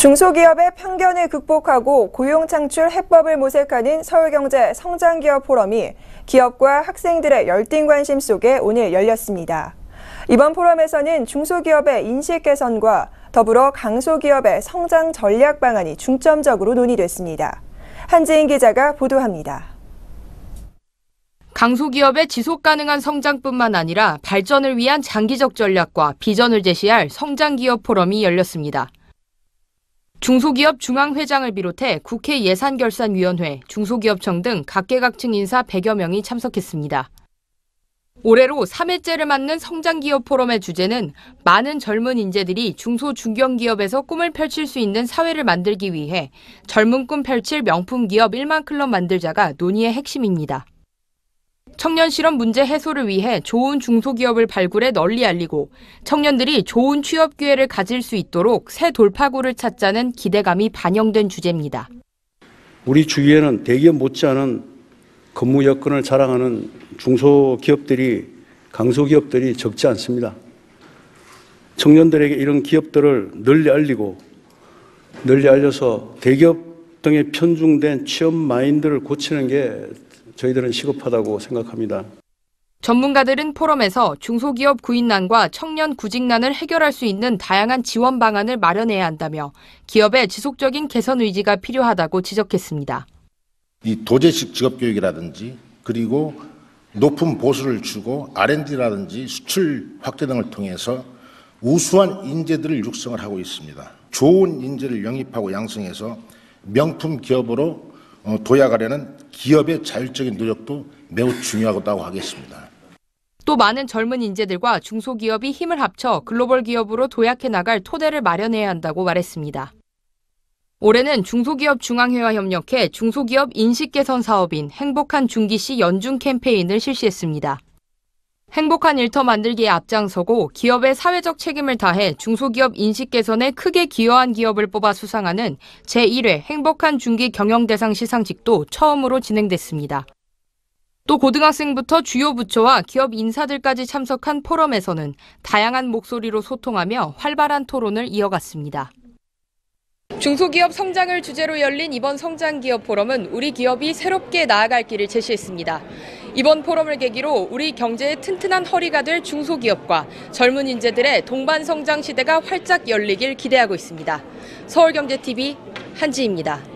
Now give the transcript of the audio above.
중소기업의 편견을 극복하고 고용 창출 해법을 모색하는 서울경제 성장기업 포럼이 기업과 학생들의 열띤 관심 속에 오늘 열렸습니다. 이번 포럼에서는 중소기업의 인식 개선과 더불어 강소기업의 성장 전략 방안이 중점적으로 논의됐습니다. 한지인 기자가 보도합니다. 강소기업의 지속 가능한 성장뿐만 아니라 발전을 위한 장기적 전략과 비전을 제시할 성장기업 포럼이 열렸습니다. 중소기업 중앙회장을 비롯해 국회 예산결산위원회, 중소기업청 등 각계각층 인사 100여 명이 참석했습니다. 올해로 3회째를 맞는 성장기업 포럼의 주제는 많은 젊은 인재들이 중소중견기업에서 꿈을 펼칠 수 있는 사회를 만들기 위해 젊은 꿈 펼칠 명품기업 1만 클럽 만들자가 논의의 핵심입니다. 청년 실업 문제 해소를 위해 좋은 중소기업을 발굴해 널리 알리고 청년들이 좋은 취업 기회를 가질 수 있도록 새 돌파구를 찾자는 기대감이 반영된 주제입니다. 우리 주위에는 대기업 못지않은 근무 여건을 자랑하는 중소기업들이 강소기업들이 적지 않습니다. 청년들에게 이런 기업들을 널리 알리고 널리 알려서 대기업 등에 편중된 취업 마인드를 고치는 게 저희들은 시급하다고 생각합니다. 전문가들은 포럼에서 중소기업 구인난과 청년 구직난을 해결할 수 있는 다양한 지원 방안을 마련해야 한다며 기업의 지속적인 개선 의지가 필요하다고 지적했습니다. 이 도제식 직업 교육이라든지 그리고 높은 보수를 주고 R&D라든지 수출 확대 등을 통해서 우수한 인재들을 육성을 하고 있습니다. 좋은 인재를 영입하고 양성해서 명품 기업으로 어, 도약하려는 기업의 자율적인 노력도 매우 중요하다고 하겠습니다. 또 많은 젊은 인재들과 중소기업이 힘을 합쳐 글로벌 기업으로 도약해 나갈 토대를 마련해야 한다고 말했습니다. 올해는 중소기업 중앙회와 협력해 중소기업 인식 개선 사업인 행복한 중기시 연중 캠페인을 실시했습니다. 행복한 일터 만들기에 앞장서고 기업의 사회적 책임을 다해 중소기업 인식 개선에 크게 기여한 기업을 뽑아 수상하는 제1회 행복한 중기 경영대상 시상식도 처음으로 진행됐습니다. 또 고등학생부터 주요 부처와 기업 인사들까지 참석한 포럼에서는 다양한 목소리로 소통하며 활발한 토론을 이어갔습니다. 중소기업 성장을 주제로 열린 이번 성장기업 포럼은 우리 기업이 새롭게 나아갈 길을 제시했습니다. 이번 포럼을 계기로 우리 경제의 튼튼한 허리가 될 중소기업과 젊은 인재들의 동반 성장 시대가 활짝 열리길 기대하고 있습니다. 서울경제TV 한지입니다.